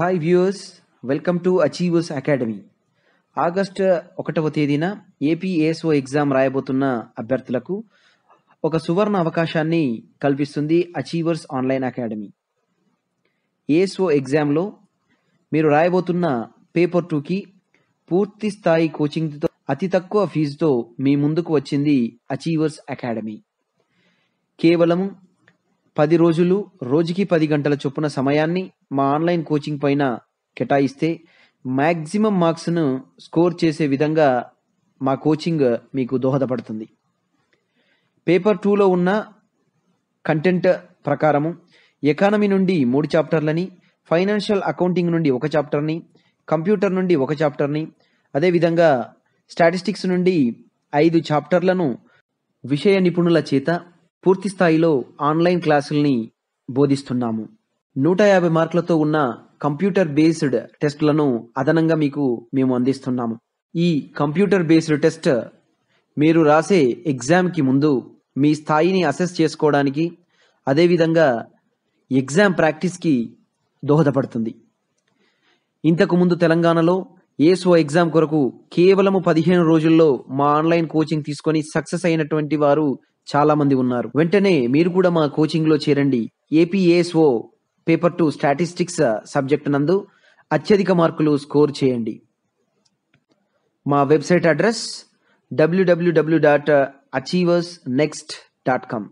hi viewers welcome to achievers academy August ఒకటవ తేదీన ఏపీఎస్ఓ exam రాయబోతున్న అభ్యర్థులకు ఒక సువర్ణ అవకాశాన్ని కల్పిస్తుంది అచీవర్స్ ఆన్లైన్ అకాడమీ ఏఎస్ఓ ఎగ్జామ్లో మీరు రాయబోతున్న పేపర్ టూకి పూర్తి స్థాయి కోచింగ్తో అతి తక్కువ ఫీజుతో మీ ముందుకు వచ్చింది అచీవర్స్ అకాడమీ కేవలం పది రోజులు రోజుకి పది గంటల చొప్పున సమయాన్ని మా ఆన్లైన్ కోచింగ్ పైన కేటాయిస్తే మ్యాక్సిమం మార్క్స్ను స్కోర్ చేసే విధంగా మా కోచింగ్ మీకు దోహదపడుతుంది పేపర్ టూలో ఉన్న కంటెంట్ ప్రకారము ఎకానమీ నుండి మూడు చాప్టర్లని ఫైనాన్షియల్ అకౌంటింగ్ నుండి ఒక చాప్టర్ని కంప్యూటర్ నుండి ఒక చాప్టర్ని అదేవిధంగా స్టాటిస్టిక్స్ నుండి ఐదు చాప్టర్లను విషయ నిపుణుల చేత పూర్తి స్థాయిలో ఆన్లైన్ క్లాసుల్ని బోధిస్తున్నాము నూట యాభై మార్కులతో ఉన్న కంప్యూటర్ బేస్డ్ టెస్టులను అదనంగా మీకు మేము అందిస్తున్నాము ఈ కంప్యూటర్ బేస్డ్ టెస్ట్ మీరు రాసే ఎగ్జామ్కి ముందు మీ స్థాయిని అసెస్ చేసుకోవడానికి అదేవిధంగా ఎగ్జామ్ ప్రాక్టీస్కి దోహదపడుతుంది ఇంతకుముందు తెలంగాణలో ఏసో ఎగ్జామ్ కొరకు కేవలము పదిహేను రోజుల్లో మా ఆన్లైన్ కోచింగ్ తీసుకొని సక్సెస్ అయినటువంటి వారు చాలా మంది ఉన్నారు వెంటనే మీరు కూడా మా కోచింగ్ లో చేరండి APASO paper two statistics subject నందు అత్యధిక మార్కులు స్కోర్ చేయండి మా website address W W W dot achievers next dot com